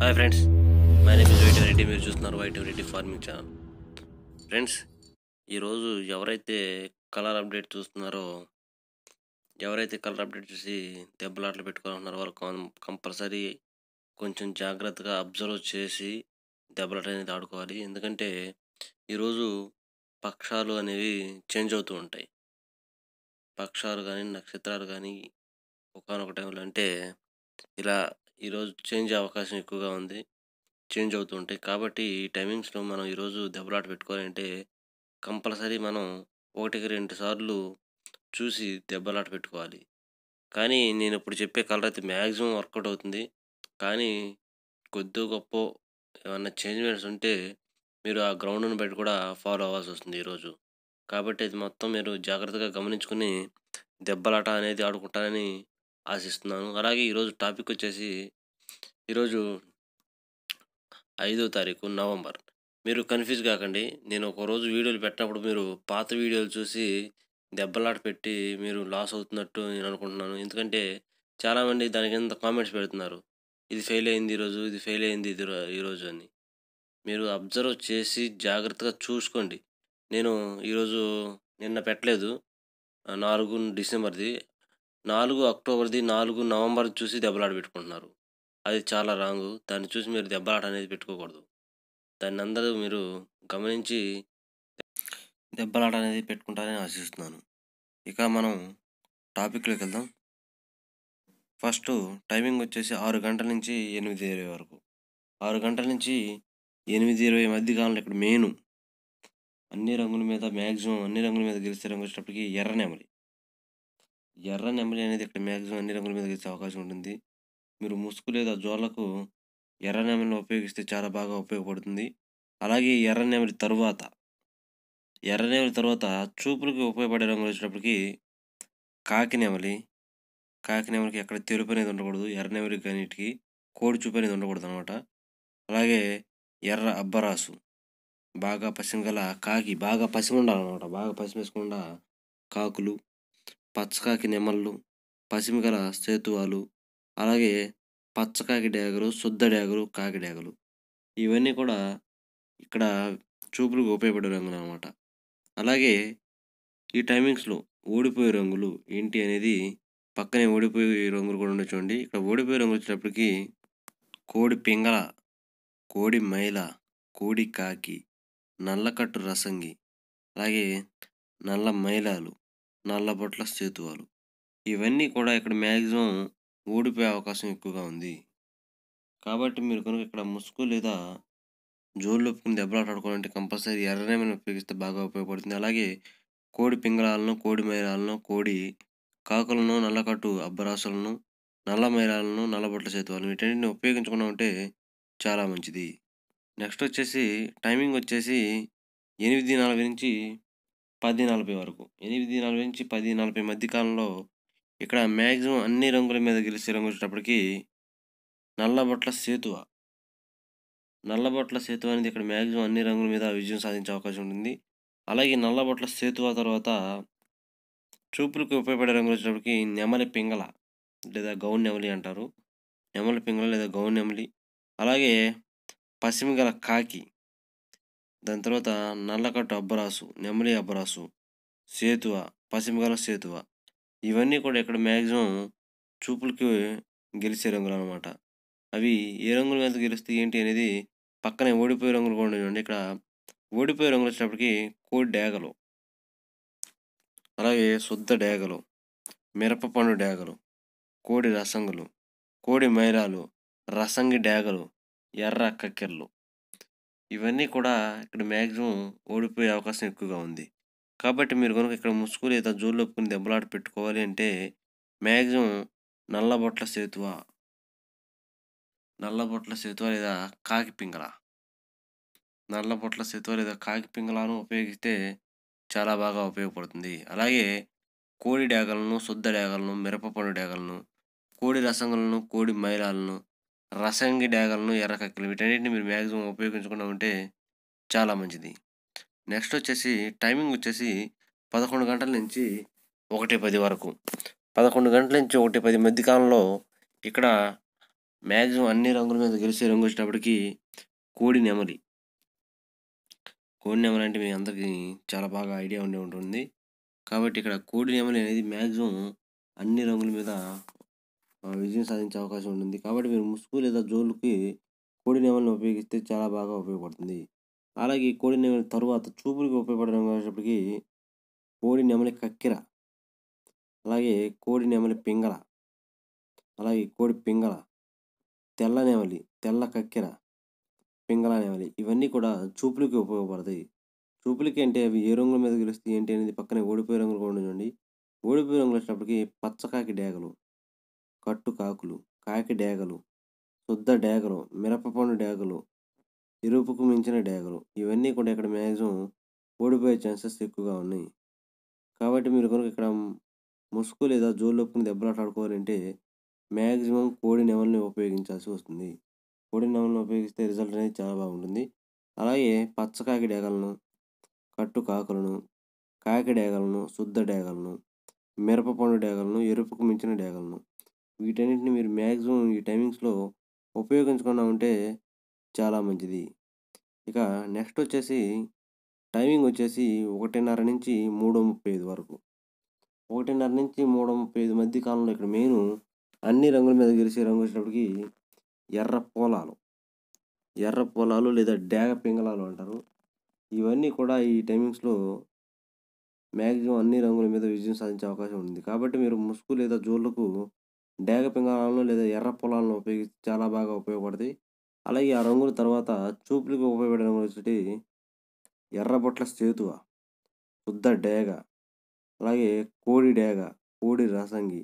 Hi friends my name is white Reddy మీరు చూస్తున్నారు white Reddy farming channel friends ఈరోజు ఎవరైతే కలర్ అప్డేట్ చూస్తున్నారో ఎవరైతే కలర్ అప్డేట్ చూసి దెబ్బలాట్లు పెట్టుకోవాలన్నారో వాళ్ళు కంపల్సరీ కొంచెం జాగ్రత్తగా అబ్జర్వ్ చేసి దెబ్బలాట అనేది ఆడుకోవాలి ఎందుకంటే ఈరోజు పక్షాలు అనేవి చేంజ్ అవుతూ ఉంటాయి పక్షాలు కానీ నక్షత్రాలు కానీ ఒకనొక టైంలో అంటే ఇలా ఈరోజు చేంజ్ అవకాశం ఎక్కువగా ఉంది చేంజ్ అవుతూ ఉంటాయి కాబట్టి ఈ టైమింగ్స్లో మనం ఈరోజు దెబ్బలాట పెట్టుకోవాలంటే కంపల్సరీ మనం ఒకటికి రెండు సార్లు చూసి దెబ్బలాట పెట్టుకోవాలి కానీ నేను ఇప్పుడు చెప్పే కలర్ అయితే మ్యాక్సిమం వర్కౌట్ అవుతుంది కానీ కొద్ది గొప్ప ఏమన్నా చేంజ్మెంట్స్ ఉంటే మీరు ఆ గ్రౌండ్ని బట్టి కూడా ఫాలో అవ్వాల్సి వస్తుంది ఈరోజు కాబట్టి అది మొత్తం మీరు జాగ్రత్తగా గమనించుకుని దెబ్బలాట అనేది ఆడుకుంటారని ఆశిస్తున్నాను అలాగే ఈరోజు టాపిక్ వచ్చేసి ఈరోజు ఐదో తారీఖు నవంబర్ మీరు కన్ఫ్యూజ్ కాకండి నేను ఒక రోజు వీడియోలు పెట్టినప్పుడు మీరు పాత వీడియోలు చూసి దెబ్బలాట పెట్టి మీరు లాస్ అవుతున్నట్టు నేను అనుకుంటున్నాను ఎందుకంటే చాలామంది దాని కింద కామెంట్స్ పెడుతున్నారు ఇది ఫెయిల్ అయింది ఈరోజు ఇది ఫెయిల్ అయింది ఇది ఈరోజు అని మీరు అబ్జర్వ్ చేసి జాగ్రత్తగా చూసుకోండి నేను ఈరోజు నిన్న పెట్టలేదు నాలుగు డిసెంబర్ది నాలుగు అక్టోబర్ది నాలుగు నవంబర్ చూసి దెబ్బలాట పెట్టుకుంటున్నారు అది చాలా రాంగ్ దాన్ని చూసి మీరు దెబ్బలాట అనేది పెట్టుకోకూడదు దాన్ని అందరూ మీరు గమనించి దెబ్బలాట అనేది పెట్టుకుంటారని ఆశిస్తున్నాను ఇక మనం టాపిక్లోకి వెళ్దాం ఫస్ట్ టైమింగ్ వచ్చేసి ఆరు గంటల నుంచి ఎనిమిది ఇరవై వరకు ఆరు గంటల నుంచి ఎనిమిది ఇరవై మధ్య కాలంలో ఇక్కడ మెయిన్ అన్ని రంగుల మీద మ్యాక్సిమం అన్ని రంగుల మీద గెలిస్తే రంగు వచ్చేటప్పటికి ఎర్రనేమలి ఎర్ర నెమలి అనేది ఇక్కడ మ్యాక్సిమం అన్ని రంగుల మీద గీసే అవకాశం ఉంటుంది. మీరు ముసుగు లేదా జోళ్ళకు ఎర్ర నెమలిని ఉపయోగిస్తే చాలా బాగా ఉపయోగపడుతుంది. అలాగే ఎర్ర నెమలి తరువాత, ఎర్ర నెమలి తరువాత చూపులకు ఉపయోగపడే రంగులు వచ్చేటప్పటికి కాకి నెమలి, కాకి నెమలికి ఎక్కడ తెలుపు అనేది ఉండకూడదు. ఎర్ర నెమలికి గాని కోడి చూపు అనేది ఉండకూడదు అనమాట అలాగే ఎర్ర అబ్బరాసు, బాగా పశం గల కాకి, బాగా పసిమి ఉండాలన్నమాట బాగా పసిమేసుకుండా కాకులు పచ్చకాకి నెమళ్ళు పసిమిగల సేతువాలు అలాగే పచ్చకాకి డ్యాగులు శుద్ధ డ్యాగులు కాకి డేగలు ఇవన్నీ కూడా ఇక్కడ చూపులకు ఉపయోగపడే రంగులు అనమాట అలాగే ఈ టైమింగ్స్లో ఓడిపోయే రంగులు ఏంటి అనేది పక్కనే ఓడిపోయే రంగులు కూడా ఉండే చూడండి ఇక్కడ ఓడిపోయే రంగులు వచ్చేటప్పటికి కోడి పింగళ కోడి మైల కోడి కాకి నల్లకట్టు రసంగి అలాగే నల్ల మైలాలు నల్లబట్ల సేతువాలు ఇవన్నీ కూడా ఇక్కడ మ్యాక్సిమం ఓడిపోయే అవకాశం ఎక్కువగా ఉంది కాబట్టి మీరు కనుక ఇక్కడ ముసుగు లేదా జోలు లొప్పుకుని దెబ్బలాటాడుకోవాలంటే ఆడుకోవాలంటే కంపల్సరీ ఎర్రనేమైనా ఉపయోగిస్తే బాగా ఉపయోగపడుతుంది అలాగే కోడి పింగళాలను కోడి మైరాలను కోడి కాకులను నల్లకట్టు అబ్బరాసులను నల్ల మైరాలను నల్లబొట్ల సేతువాలను వీటన్నిటిని ఉపయోగించుకున్నా ఉంటే చాలా మంచిది నెక్స్ట్ వచ్చేసి టైమింగ్ వచ్చేసి ఎనిమిది నలభై నుంచి పది నలభై వరకు ఎనిమిది నలభై నుంచి పది నలభై మధ్య కాలంలో ఇక్కడ మ్యాక్సిమం అన్ని రంగుల మీద గెలిచే రంగు వచ్చేటప్పటికి నల్లబొట్ల సేతువ నల్లబొట్ల సేతువ అనేది ఇక్కడ మ్యాక్సిమం అన్ని రంగుల మీద విజయం సాధించే అవకాశం ఉంటుంది అలాగే నల్లబొట్ల సేతువ తర్వాత చూపులకు ఉపయోగపడే రంగులు వచ్చేటప్పటికి నెమలి పింగళ లేదా గౌన్ నెమలి అంటారు నెమలి పింగళ లేదా గౌన్ నెమలి అలాగే పశ్చిమ గల కాకి దాని తర్వాత నల్లకట్టు అబ్బరాసు నెమలి అబ్బరాసు సేతువ పశ్చిమగల సేతువ ఇవన్నీ కూడా ఇక్కడ మ్యాక్సిమం చూపులకి గెలిచే రంగులు అనమాట అవి ఏ రంగులు ఎంత గెలిస్తే ఏంటి అనేది పక్కనే ఓడిపోయే రంగులు కూడా చూడండి ఇక్కడ ఓడిపోయే రంగులు వచ్చేటప్పటికి కోడి డేగలు అలాగే శుద్ధ డేగలు మిరపపండు డేగలు కోడి రసంగులు కోడి మైరాలు రసంగి డేగలు ఎర్ర కక్కెర్లు ఇవన్నీ కూడా ఇక్కడ మ్యాక్సిమం ఓడిపోయే అవకాశం ఎక్కువగా ఉంది కాబట్టి మీరు కనుక ఇక్కడ ముసుగు లేదా జోలు ఒప్పుకుని దెబ్బలాట పెట్టుకోవాలి అంటే మ్యాక్సిమం నల్లబొట్ల సేతువ నల్లబొట్ల సేతువ లేదా కాకి పింగళ నల్లబొట్ల సేతువ లేదా కాకి పింగళను ఉపయోగిస్తే చాలా బాగా ఉపయోగపడుతుంది అలాగే కోడి డేగలను శుద్ధ మిరప మిరపపండు డేగలను కోడి రసంగులను కోడి మైలాలను రసంగి డాగలను ఎర్ర కక్కిలు వీటన్నిటిని మీరు మ్యాక్సిమం ఉపయోగించకుండా ఉంటే చాలా మంచిది నెక్స్ట్ వచ్చేసి టైమింగ్ వచ్చేసి పదకొండు గంటల నుంచి ఒకటి పది వరకు పదకొండు గంటల నుంచి ఒకటి పది మధ్య కాలంలో ఇక్కడ మ్యాక్సిమం అన్ని రంగుల మీద గెలిచే రంగు వచ్చేటప్పటికి కోడి నెమలి కోడి నెమలి అంటే మీ అందరికీ చాలా బాగా ఐడియా ఉండే ఉంటుంది కాబట్టి ఇక్కడ కోడి నెమలి అనేది మ్యాక్సిమం అన్ని రంగుల మీద విజయం సాధించే అవకాశం ఉంటుంది కాబట్టి మీరు ముసుగు లేదా జోలుకి కోడి నెమలిని ఉపయోగిస్తే చాలా బాగా ఉపయోగపడుతుంది అలాగే కోడి నెమలి తరువాత చూపులకు వచ్చేటప్పటికి కోడి నెమలి కక్కెర అలాగే కోడి నెమలి పింగళ అలాగే కోడి పింగళ తెల్ల నెమలి తెల్ల కక్కెర పింగళ నెమలి ఇవన్నీ కూడా చూపులకి ఉపయోగపడతాయి చూపులకి అంటే అవి ఏ రంగుల మీద గెలుస్తాయి ఏంటి అనేది పక్కనే ఓడిపోయే రంగులు కూడా చూడండి ఓడిపోయే రంగులు వచ్చినప్పటికీ పచ్చకాకి డేగలు కట్టుకాకులు శుద్ధ డేగలు మిరపపండు డేగలు ఎరుపుకు మించిన డేగలు ఇవన్నీ కూడా ఇక్కడ మ్యాక్సిమం ఓడిపోయే ఛాన్సెస్ ఎక్కువగా ఉన్నాయి కాబట్టి మీరు కనుక ఇక్కడ ముసుగు లేదా జోలుప్పుని దెబ్బలాటాడుకోవాలంటే మ్యాక్సిమం కోడి నెమల్ని ఉపయోగించాల్సి వస్తుంది కోడి నెమల్ని ఉపయోగిస్తే రిజల్ట్ అనేది చాలా బాగుంటుంది అలాగే పచ్చకాకి డేగలను కట్టు కాకులను కాకి డేగలను శుద్ధ డేగలను మిరపపండు డేగలను ఎరుపుకు మించిన డేగలను వీటన్నిటిని మీరు మ్యాక్సిమం ఈ టైమింగ్స్లో ఉపయోగించకుండా ఉంటే చాలా మంచిది ఇక నెక్స్ట్ వచ్చేసి టైమింగ్ వచ్చేసి ఒకటిన్నర నుంచి మూడు ముప్పై ఐదు వరకు ఒకటిన్నర నుంచి మూడు ముప్పై ఐదు మధ్య కాలంలో ఇక్కడ మెయిన్ అన్ని రంగుల మీద గెలిచి రంగు వచ్చేటప్పటికి ఎర్ర పొలాలు ఎర్ర పొలాలు లేదా డేగ పింగళాలు అంటారు ఇవన్నీ కూడా ఈ టైమింగ్స్లో మ్యాక్సిమం అన్ని రంగుల మీద విజయం సాధించే అవకాశం ఉంది కాబట్టి మీరు ముసుగు లేదా జోళ్లకు డేగ పింగాణాలను లేదా ఎర్ర పొలాలను ఉపయోగించి చాలా బాగా ఉపయోగపడతాయి అలాగే ఆ రంగుల తర్వాత చూపులకు ఉపయోగపడడం వచ్చి వచ్చేటి ఎర్రబొట్ల సేతువ శుద్ధ డేగ అలాగే కోడి డేగ కోడి రసంగి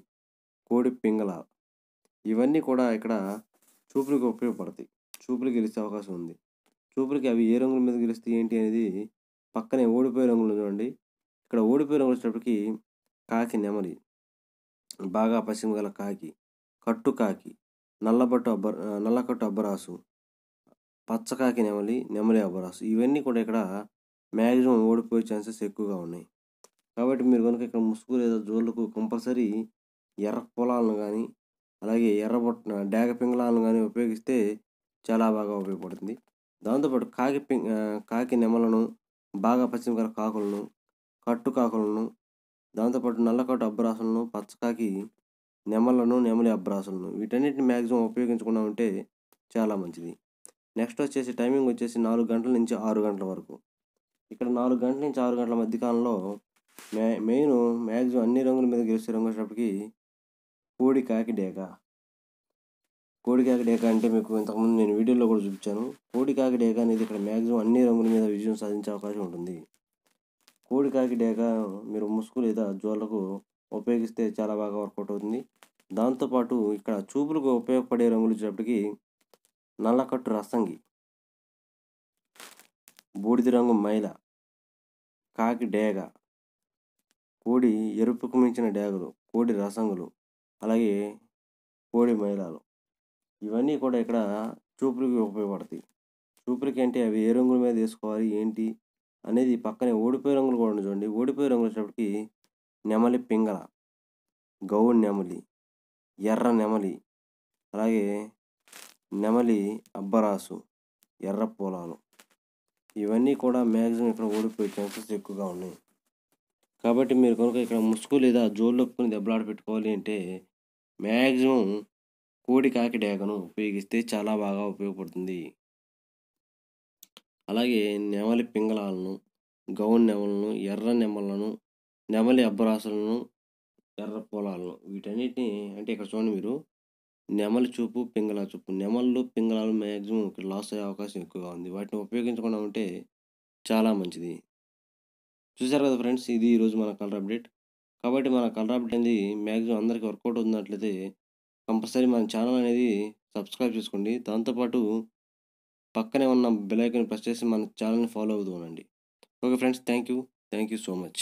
కోడి పింగళ ఇవన్నీ కూడా ఇక్కడ చూపులకు ఉపయోగపడతాయి చూపులు గెలిచే అవకాశం ఉంది చూపులకి అవి ఏ రంగుల మీద గెలిస్తే ఏంటి అనేది పక్కనే ఓడిపోయే రంగులు చూడండి ఇక్కడ ఓడిపోయే రంగులు వచ్చేటప్పటికి కాకి నెమలి బాగా గల కాకి కట్టు కాకి నల్లబట్టు అబ్బ నల్లకట్టు అబ్బరాసు పచ్చకాకి నెమలి నెమలి అబ్బరాసు ఇవన్నీ కూడా ఇక్కడ మ్యాక్సిమం ఓడిపోయే ఛాన్సెస్ ఎక్కువగా ఉన్నాయి కాబట్టి మీరు కనుక ఇక్కడ ముసుగు లేదా జోళ్ళకు కంపల్సరీ ఎర్ర పొలాలను కానీ అలాగే ఎర్రబొట్ట డేగ పింగళాలను కానీ ఉపయోగిస్తే చాలా బాగా ఉపయోగపడుతుంది దాంతోపాటు కాకి కాకి నెమలను బాగా గల కాకులను కట్టు కాకులను దాంతోపాటు నల్లకోట అబ్బరాసులను పచ్చకాకి నెమళ్ళను నెమలి అబ్బరాసులను వీటన్నిటిని మ్యాక్సిమం ఉపయోగించుకున్నాం ఉంటే చాలా మంచిది నెక్స్ట్ వచ్చేసి టైమింగ్ వచ్చేసి నాలుగు గంటల నుంచి ఆరు గంటల వరకు ఇక్కడ నాలుగు గంటల నుంచి ఆరు గంటల మధ్య కాలంలో మే మెయిన్ మ్యాక్సిమం అన్ని రంగుల మీద గెలిచి రంగు వచ్చేటప్పటికి కోడి కాకి డేక కోడి కాకి డేక అంటే మీకు ఇంతకుముందు నేను వీడియోలో కూడా చూపించాను కోడి కాకి డేక అనేది ఇక్కడ మ్యాక్సిమం అన్ని రంగుల మీద విజయం సాధించే అవకాశం ఉంటుంది కోడికాకి డేగ మీరు ముసుగు లేదా జోళ్ళకు ఉపయోగిస్తే చాలా బాగా వర్కౌట్ అవుతుంది దాంతోపాటు ఇక్కడ చూపులకు ఉపయోగపడే రంగులు వచ్చేటప్పటికి నల్లకట్టు రసంగి బూడిద రంగు మైల కాకి డేగ కోడి ఎరుపుకు మించిన డేగలు కోడి రసంగులు అలాగే కోడి మైలాలు ఇవన్నీ కూడా ఇక్కడ చూపులకి ఉపయోగపడతాయి చూపులకి అంటే అవి ఏ రంగుల మీద వేసుకోవాలి ఏంటి అనేది పక్కనే ఓడిపోయే రంగులు కూడా ఉంది చూడండి ఓడిపోయే రంగులు వచ్చేటప్పటికి నెమలి పింగళ గౌ నెమలి ఎర్ర నెమలి అలాగే నెమలి అబ్బరాసు ఎర్ర పొలాలు ఇవన్నీ కూడా మ్యాక్సిమం ఇక్కడ ఓడిపోయే ఛాన్సెస్ ఎక్కువగా ఉన్నాయి కాబట్టి మీరు కనుక ఇక్కడ ముసుగు లేదా జోళ్ళొక్కుని దెబ్బలాట పెట్టుకోవాలి అంటే మ్యాక్సిమం కోడి కాకి డేగను ఉపయోగిస్తే చాలా బాగా ఉపయోగపడుతుంది అలాగే నెమలి పింగళాలను గౌన్ నెమలను ఎర్ర నెమళ్ళను నెమలి అబ్బరాసులను ఎర్ర పొలాలను వీటన్నిటిని అంటే ఇక్కడ చూడండి మీరు నెమలి చూపు పింగళ చూపు నెమళ్ళు పింగళాలు మ్యాక్సిమం ఇక్కడ లాస్ అయ్యే అవకాశం ఎక్కువగా ఉంది వాటిని ఉపయోగించకుండా ఉంటే చాలా మంచిది చూసారు కదా ఫ్రెండ్స్ ఇది ఈరోజు మన కలర్ అప్డేట్ కాబట్టి మన కలర్ అప్డేట్ అనేది మ్యాక్సిమం అందరికీ వర్కౌట్ ఉన్నట్లయితే కంపల్సరీ మన ఛానల్ అనేది సబ్స్క్రైబ్ చేసుకోండి దాంతోపాటు పక్కనే ఉన్న బెలైకన్ ప్రెస్ చేసి మన ఛానల్ని ఫాలో అవుతూ ఉండండి okay friends thank you thank you so much